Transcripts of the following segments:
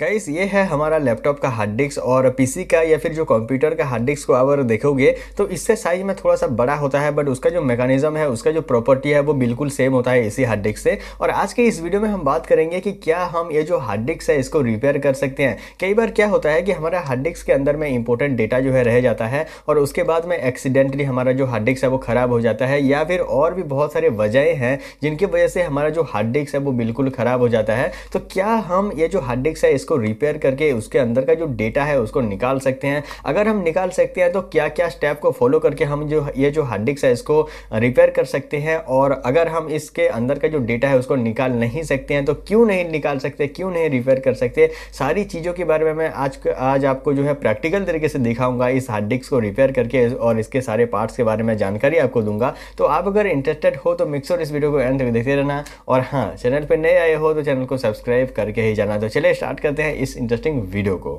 Guys ये है हमारा लैपटॉप का हार्ड डिस्क और पीसी का या फिर जो कंप्यूटर का हार्ड डिस्क को अगर देखोगे तो इससे साइज में थोड़ा सा बड़ा होता है बट उसका जो मैकेनिज्म है उसका जो प्रॉपर्टी है वो बिल्कुल सेम होता है इसी हार्ड डिस्क से और आज के इस वीडियो में हम बात करेंगे कि क्या हम ये जो हार्ड डिस्क है इसको रिपेयर कर सकते हैं कई बार क्या होता है कि हमारा हार्ड डिस्क के अंदर में इंपॉर्टेंट डेटा जो है रह जाता है और उसके बाद में एक्सीडेंटली हमारा जो हार्ड डिस्क है वो ख़राब हो जाता है या फिर और भी बहुत सारे वजह हैं जिनकी वजह से हमारा जो हार्ड डिस्क है वो बिल्कुल ख़राब हो जाता है तो क्या हम ये जो हार्ड डिस्क है इसको रिपेयर करके उसके अंदर का जो डेटा है उसको निकाल सकते हैं अगर हम निकाल सकते हैं तो क्या क्या स्टेप को फॉलो करके हम जो ये जो हार्ड डिस्क है इसको रिपेयर कर सकते हैं और अगर हम इसके अंदर का जो डेटा है उसको निकाल नहीं सकते हैं तो क्यों नहीं निकाल सकते क्यों नहीं रिपेयर कर सकते सारी चीज़ों के बारे में मैं आज आज आपको जो है प्रैक्टिकल तरीके से दिखाऊंगा इस हार्ड डिस्क को रिपेयर करके और इसके सारे पार्ट्स के बारे में जानकारी आपको दूंगा तो आप अगर इंटरेस्टेड हो तो मिक्सर इस वीडियो को एंड तक देखते रहना और हाँ चैनल पर नए आए हो तो चैनल को सब्सक्राइब करके ही जाना तो चलिए स्टार्ट करते मिलते हैं इस इंटरेस्टिंग वीडियो को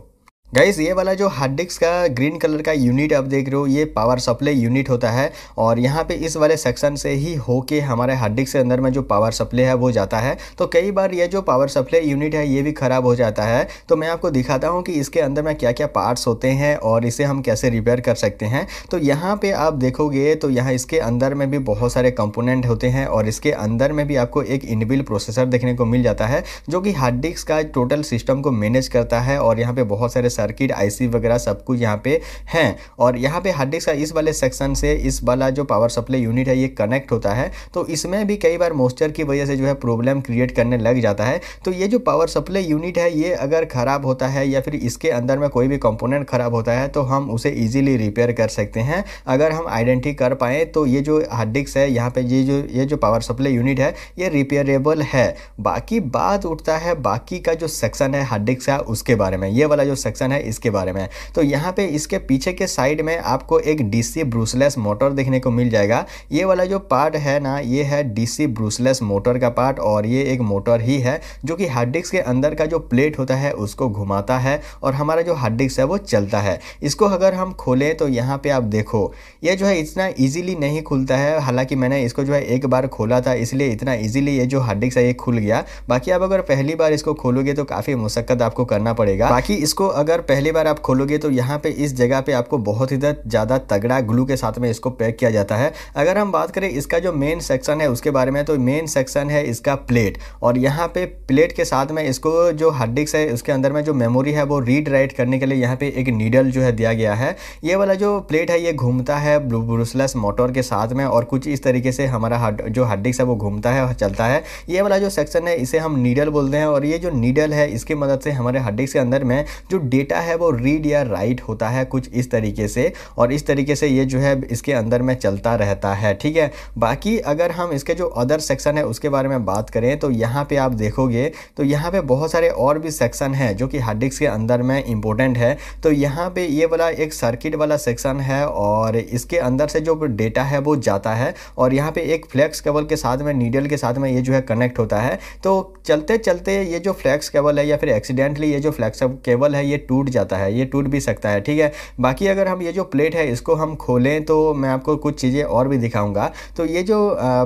गाइस ये वाला जो हार्ड डिस्क का ग्रीन कलर का यूनिट आप देख रहे हो ये पावर सप्लाई यूनिट होता है और यहाँ पे इस वाले सेक्शन से ही होके हमारे हार्ड डिस्क के अंदर में जो पावर सप्लाई है वो जाता है तो कई बार ये जो पावर सप्लाई यूनिट है ये भी ख़राब हो जाता है तो मैं आपको दिखाता हूँ कि इसके अंदर में क्या क्या पार्ट्स होते हैं और इसे हम कैसे रिपेयर कर सकते हैं तो यहाँ पर आप देखोगे तो यहाँ इसके अंदर में भी बहुत सारे कंपोनेंट होते हैं और इसके अंदर में भी आपको एक इनबिल प्रोसेसर देखने को मिल जाता है जो कि हार्ड डिस्क का टोटल सिस्टम को मैनेज करता है और यहाँ पर बहुत सारे सर्किट आईसी वगैरह सब कुछ यहाँ पे हैं और यहाँ पे हार्ड डिस्क का इस वाले सेक्शन से इस वाला जो पावर सप्लाई यूनिट है ये कनेक्ट होता है तो इसमें भी कई बार मोस्चर की वजह से जो है प्रॉब्लम क्रिएट करने लग जाता है तो ये जो पावर सप्लाई यूनिट है ये अगर ख़राब होता है या फिर इसके अंदर में कोई भी कंपोनेंट ख़राब होता है तो हम उसे ईजिली रिपेयर कर सकते हैं अगर हम आइडेंटि कर पाए तो ये जो हार्ड डिस्क है यहाँ पे ये जो ये जो पावर सप्लाई यूनिट है ये रिपेयरेबल है बाकी बात उठता है बाकी का जो सेक्शन है हार्ड डिस्क का उसके बारे में ये वाला जो सेक्शन है इसके बारे में तो यहाँ पे इसके पीछे के साइड में आपको एक डीसी ब्रूसलेस मोटर देखने को मिल जाएगा ये वाला जो पार्ट है ना ये है डीसी ब्रूसलेस मोटर का पार्ट और ये एक मोटर ही है जो कि हार्ड डिस्क के अंदर का जो प्लेट होता है उसको घुमाता है और हमारा जो हार्ड डिस्क है वो चलता है इसको अगर हम खोलें तो यहाँ पर आप देखो ये जो है इतना ईजिली नहीं खुलता है हालांकि मैंने इसको जो है एक बार खोला था इसलिए इतना ईजिली ये जो हार्ड डिस्क है ये खुल गया बाकी आप अगर पहली बार इसको खोलोगे तो काफ़ी मुशक्क़त आपको करना पड़ेगा बाकी इसको अगर अगर पहली बार आप खोलोगे तो यहाँ पे इस जगह पे आपको बहुत ही ज़्यादा तगड़ा ग्लू के साथ में इसको पैक किया जाता है अगर हम बात करें इसका जो मेन सेक्शन है उसके बारे में तो मेन सेक्शन है इसका प्लेट और यहाँ पे प्लेट के साथ में इसको जो हार्ड है उसके अंदर में जो मेमोरी है वो रीड राइट करने के लिए यहाँ पर एक नीडल जो है दिया गया है ये वाला जो प्लेट है ये घूमता है ब्रूसलेस मोटर के साथ में और कुछ इस तरीके से हमारा जो हार्ड है वो घूमता है और चलता है ये वाला जो सेक्शन है इसे हम नीडल बोलते हैं और ये जो नीडल है इसकी मदद से हमारे हार्ड के अंदर में जो डे डेटा है वो रीड या राइट होता है कुछ इस तरीके से और इस तरीके से ये जो है इसके अंदर में चलता रहता है ठीक है बाकी अगर हम इसके जो अदर सेक्शन है उसके बारे में बात करें तो यहाँ पे आप देखोगे तो यहाँ पे बहुत सारे और भी सेक्शन है जो कि हार्ड डिस्क के अंदर में इंपॉर्टेंट है तो यहाँ पे ये वाला एक सर्किट वाला सेक्शन है और इसके अंदर से जो डेटा है वो जाता है और यहाँ पे एक फ्लैक्स केबल के साथ में नीडल के साथ में ये जो है कनेक्ट होता है तो चलते चलते ये जो फ्लैक्स केबल है या फिर एक्सीडेंटली ये जो फ्लैक्स केबल है ये टूट जाता है ये टूट भी सकता है ठीक है बाकी अगर हम ये जो प्लेट है इसको हम खोलें तो मैं आपको कुछ चीज़ें और भी दिखाऊंगा तो ये जो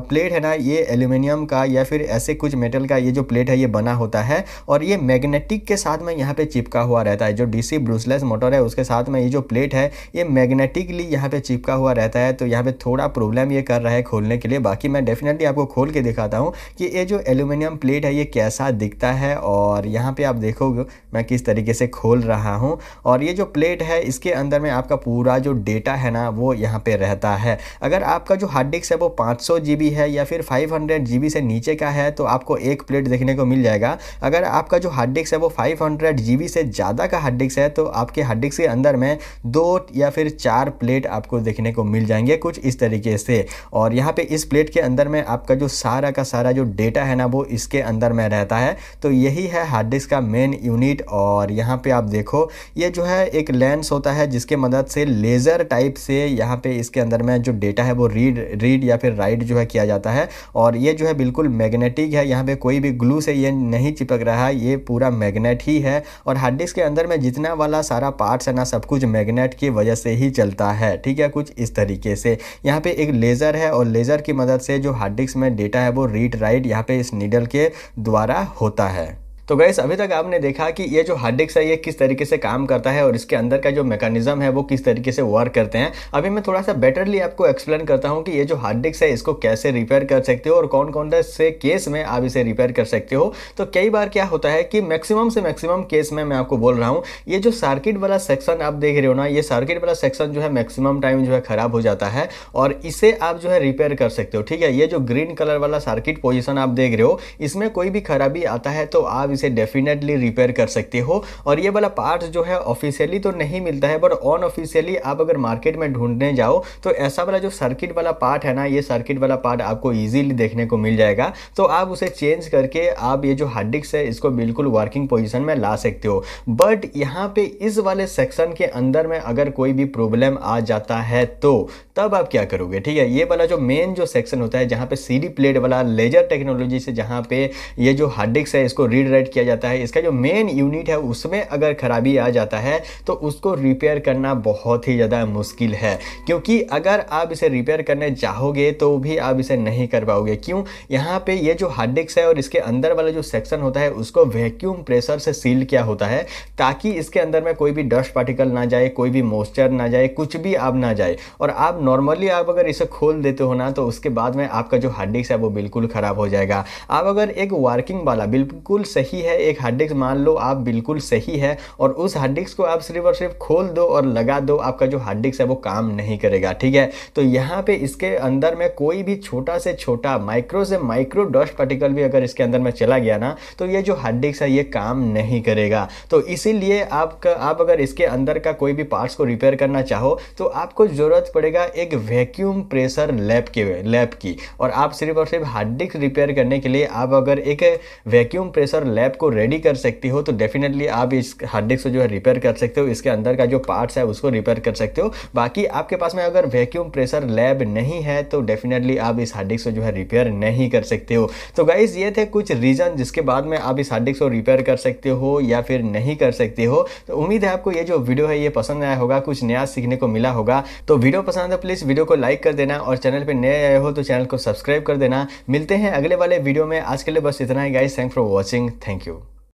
प्लेट है ना ये एल्यूमिनियम का या फिर ऐसे कुछ मेटल का ये जो प्लेट है ये बना होता है और ये मैग्नेटिक के साथ में यहाँ पर चिपका हुआ रहता है जो डीसी ब्रूसलेस मोटर है उसके साथ में ये जो प्लेट है ये मैग्नेटिकली यहाँ पे चिपका हुआ रहता है तो यहाँ पर थोड़ा प्रॉब्लम ये कर रहा है खोलने के लिए बाकी मैं डेफिनेटली आपको खोल के दिखाता हूँ कि ये जो एल्यूमिनियम प्लेट है ये कैसा दिखता है और यहाँ पर आप देखोगे मैं किस तरीके से खोल रहा रहा हूँ और ये जो प्लेट है इसके अंदर में आपका पूरा जो डेटा है ना वो यहाँ पे रहता है अगर आपका जो हार्ड डिस्क है वो 500 जीबी है या फिर 500 जीबी से नीचे का है तो आपको एक प्लेट देखने को मिल जाएगा अगर आपका जो हार्ड डिस्क है वो 500 जीबी से ज़्यादा का हार्ड डिस्क है तो आपके हार्ड डिस्क के अंदर में दो या फिर चार प्लेट आपको देखने को मिल जाएंगे कुछ इस तरीके से और यहाँ पर इस प्लेट के अंदर में आपका जो सारा का सारा जो डेटा है ना वो इसके अंदर में रहता है तो यही है हार्ड डिस्क का मेन यूनिट और यहाँ पर आप देख देखो ये जो है एक लेंस होता है जिसके मदद से लेज़र टाइप से यहाँ पे इसके अंदर में जो डेटा है वो रीड रीड या फिर राइड जो है किया जाता है और ये जो है बिल्कुल मैग्नेटिक है यहाँ पे कोई भी ग्लू से ये नहीं चिपक रहा है ये पूरा मैग्नेट ही है और हार्ड डिस्क के अंदर में जितना वाला सारा पार्ट्स है ना सब कुछ मैगनेट की वजह से ही चलता है ठीक है कुछ इस तरीके से यहाँ पे एक लेज़र है और लेज़र की मदद से जो हार्ड डिस्क में डेटा है वो रीड राइट यहाँ पे इस नीडल के द्वारा होता है तो गैस अभी तक आपने देखा कि ये जो हार्ड डिस्क है ये किस तरीके से काम करता है और इसके अंदर का जो मैकेनिज्म है वो किस तरीके से वर्क करते हैं अभी मैं थोड़ा सा बेटरली आपको एक्सप्लेन करता हूँ कि ये जो हार्ड डिस्क है इसको कैसे रिपेयर कर सकते हो और कौन कौन से केस में आप इसे रिपेयर कर सकते हो तो कई बार क्या होता है कि मैक्सिमम से मैक्सिमम केस में मैं आपको बोल रहा हूँ ये जो सर्किट वाला सेक्शन आप देख रहे हो ना ये सर्किट वाला सेक्शन जो है मैक्सिमम टाइम जो है ख़राब हो जाता है और इसे आप जो है रिपेयर कर सकते हो ठीक है ये जो ग्रीन कलर वाला सर्किट पोजिशन आप देख रहे हो इसमें कोई भी खराबी आता है तो आप इसे डेफिनेटली रिपेयर कर सकते हो और ये वाला पार्ट जो है ऑफिशियली तो नहीं मिलता है बट ऑन ऑफिशियली आप अगर मार्केट में ढूंढने जाओ तो ऐसा वाला जो सर्किट वाला पार्ट है ना ये सर्किट वाला पार्ट आपको ईजिली देखने को मिल जाएगा तो आप उसे चेंज करके आप ये जो हार्ड डिस्क है इसको बिल्कुल वर्किंग पोजिशन में ला सकते हो बट यहाँ पे इस वाले सेक्शन के अंदर में अगर कोई भी प्रॉब्लम आ जाता है तो तब आप क्या करोगे ठीक है ये वाला जो मेन जो सेक्शन होता है जहाँ पे सीडी प्लेट वाला लेजर टेक्नोलॉजी से जहाँ पे ये जो हार्ड डिस्क है इसको रीड ऑपरेट किया जाता है इसका जो मेन यूनिट है उसमें अगर खराबी आ जाता है तो उसको रिपेयर करना बहुत ही ज़्यादा मुश्किल है क्योंकि अगर आप इसे रिपेयर करने चाहोगे तो भी आप इसे नहीं कर पाओगे क्यों यहाँ पे ये जो हार्ड डिस्क है और इसके अंदर वाला जो सेक्शन होता है उसको वैक्यूम प्रेशर से सील किया होता है ताकि इसके अंदर में कोई भी डस्ट पार्टिकल ना जाए कोई भी मॉइस्चर ना जाए कुछ भी आप ना जाए और आप नॉर्मली आप अगर इसे खोल देते हो ना तो उसके बाद में आपका जो हार्ड डिस्क है वो बिल्कुल ख़राब हो जाएगा आप अगर एक वर्किंग वाला बिल्कुल सही ही है एक हार्ड डिस्क मान लो आप बिल्कुल सही है और उस हार्ड डिस्क को आप सिर्फ और सिर्फ खोल दो और लगा दो आपका जो हार्ड डिस्क है वो काम नहीं करेगा ठीक है तो यहाँ पे इसके अंदर में कोई भी छोटा से छोटा माइक्रो से माइक्रो डस्ट पार्टिकल भी अगर इसके अंदर में चला गया ना तो ये जो हार्ड डिस्क है ये काम नहीं करेगा तो इसीलिए आपका आप अगर इसके अंदर का कोई भी पार्ट्स को रिपेयर करना चाहो तो आपको ज़रूरत पड़ेगा एक वैक्यूम प्रेशर लैब के लैब की और आप सिर्फ और सिर्फ हार्ड डिस्क रिपेयर करने के लिए आप अगर एक वैक्यूम प्रेशर लैब ऐप को रेडी कर सकती हो तो डेफिनेटली आप इस हार्ड डिस्क को जो है रिपेयर कर सकते हो इसके अंदर का जो पार्ट्स है उसको रिपेयर कर सकते हो बाकी आपके पास में अगर वैक्यूम प्रेशर लैब नहीं है तो डेफिनेटली आप इस हार्ड डिस्क को जो है रिपेयर नहीं कर सकते हो तो गाइज ये थे कुछ रीज़न जिसके बाद में आप इस हार्ड डिस्क को रिपेयर कर सकते हो या फिर नहीं कर सकते हो तो उम्मीद है आपको ये जो वीडियो है ये पसंद आया होगा कुछ नया सीखने को मिला होगा तो वीडियो पसंद है प्लीज़ वीडियो तो को लाइक कर देना और चैनल पर नए आए हो तो चैनल को सब्सक्राइब कर देना मिलते हैं अगले वाले वीडियो में आज के लिए बस इतना ही guys thank for watching thank Thank you.